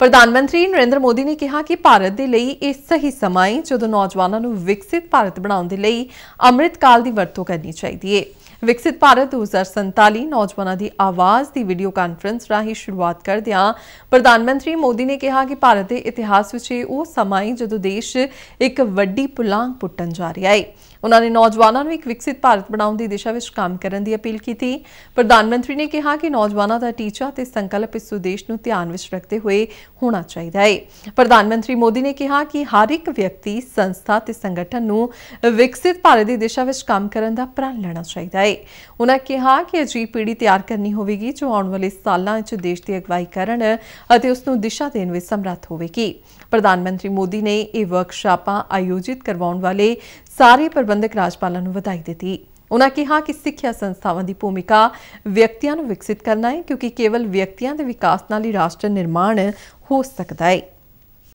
ਪ੍ਰਧਾਨ ਮੰਤਰੀ ਨਰਿੰਦਰ ਮੋਦੀ ਨੇ ਕਿਹਾ ਕਿ ਭਾਰਤ ਦੇ ਲਈ ਇਹ ਸਹੀ ਸਮਾਂ ਹੈ ਜਦੋਂ ਨੌਜਵਾਨਾਂ ਨੂੰ ਵਿਕਸਿਤ ਭਾਰਤ ਬਣਾਉਣ ਦੇ ਲਈ ਅੰਮ੍ਰਿਤ ਕਾਲ ਦੀ ਵਰਤੋਂ ਕਰਨੀ ਚਾਹੀਦੀ ਹੈ ਵਿਕਸਿਤ ਭਾਰਤ 2047 ਨੌਜਵਾਨਾਂ ਦੀ ਆਵਾਜ਼ ਦੀ ਵੀਡੀਓ ਕਾਨਫਰੰਸ ਰਾਹੀਂ ਸ਼ੁਰੂਆਤ ਕਰਦਿਆਂ ਪ੍ਰਧਾਨ ਮੰਤਰੀ ਮੋਦੀ ਨੇ ਕਿਹਾ ਕਿ ਭਾਰਤ ਦੇ ਇਤਿਹਾਸ ਵਿੱਚ ਉਹ ਸਮਾਂ ਹੈ ਜਦੋਂ ਦੇਸ਼ ਇੱਕ ਵੱਡੀ ਪੁਲਾਂਘ ਪੁੱਟਣ ਜਾ ਰਿਹਾ ਹੈ ਉਹਨਾਂ ਨੇ ਨੌਜਵਾਨਾਂ ਨੂੰ ਇੱਕ ਵਿਕਸਿਤ ਭਾਰਤ ਬਣਾਉਣ ਦੀ ਦਿਸ਼ਾ ਵਿੱਚ ਕੰਮ ਕਰਨ ਦੀ ਅਪੀਲ ਕੀਤੀ ਪ੍ਰਧਾਨ ਮੰਤਰੀ ਨੇ ਕਿਹਾ ਕਿ ਨੌਜਵਾਨਾਂ ਦਾ ਟੀਚਾ ਤੇ ਸੰਕਲਪ ਇਸ ਉਦੇਸ਼ ਨੂੰ ਧਿਆਨ ਵਿੱਚ ਰੱਖਦੇ ਹੋਏ ਹੋਣਾ ਚਾਹੀਦਾ ਹੈ ਪ੍ਰਧਾਨ ਮੰਤਰੀ ਮੋਦੀ ਨੇ ਕਿਹਾ ਕਿ ਹਰ ਇੱਕ ਵਿਅਕਤੀ ਸੰਸਥਾ ਤੇ ਸੰਗਠਨ ਨੂੰ ਵਿਕਸਿਤ ਭਾਰਤ ਦੀ ਦਿਸ਼ਾ ਵਿੱਚ ਕੰਮ ਕਰਨ ਦਾ ਪ੍ਰਣ ਲੈਣਾ ਚਾਹੀਦਾ ਹੈ ਉਹਨਾਂ ਕਿਹਾ ਕਿ ਅਜੀਬ ਪੀੜ੍ਹੀ ਤਿਆਰ ਕਰਨੀ ਹੋਵੇਗੀ ਜੋ ਆਉਣ ਵਾਲੇ ਸਾਲਾਂ ਵਿੱਚ ਦੇਸ਼ ਦੀ ਅਗਵਾਈ ਕਰਨ ਅਤੇ ਉਸ ਨੂੰ ਦਿਸ਼ਾ ਦੇਣ ਵਿੱਚ ਸਮਰੱਥ ਹੋਵੇਗੀ ਪ੍ਰਧਾਨ ਮੰਤਰੀ ਮੋਦੀ ਨੇ ਇਹ ਵਰਕਸ਼ਾਪਾਂ ਆਯੋਜਿਤ ਕਰਵਾਉਣ ਵਾਲੇ ਸਾਰੇ ਪ੍ਰਬੰਧਕ ਰਾਜਪਾਲ ਨੂੰ ਵਧਾਈ ਦਿੱਤੀ ਉਹਨਾਂ ਕਿਹਾ ਕਿ ਸਿੱਖਿਆ ਸੰਸਥਾਵਾਂ ਦੀ ਭੂਮਿਕਾ ਵਿਅਕਤੀਆਂ ਨੂੰ ਵਿਕਸਿਤ ਕਰਨਾ ਹੈ ਕਿਉਂਕਿ ਕੇਵਲ ਵਿਅਕਤੀਆਂ ਦੇ ਵਿਕਾਸ ਨਾਲ ਹੀ ਰਾਸ਼ਟਰ ਨਿਰਮਾਣ ਹੋ ਸਕਦਾ ਹੈ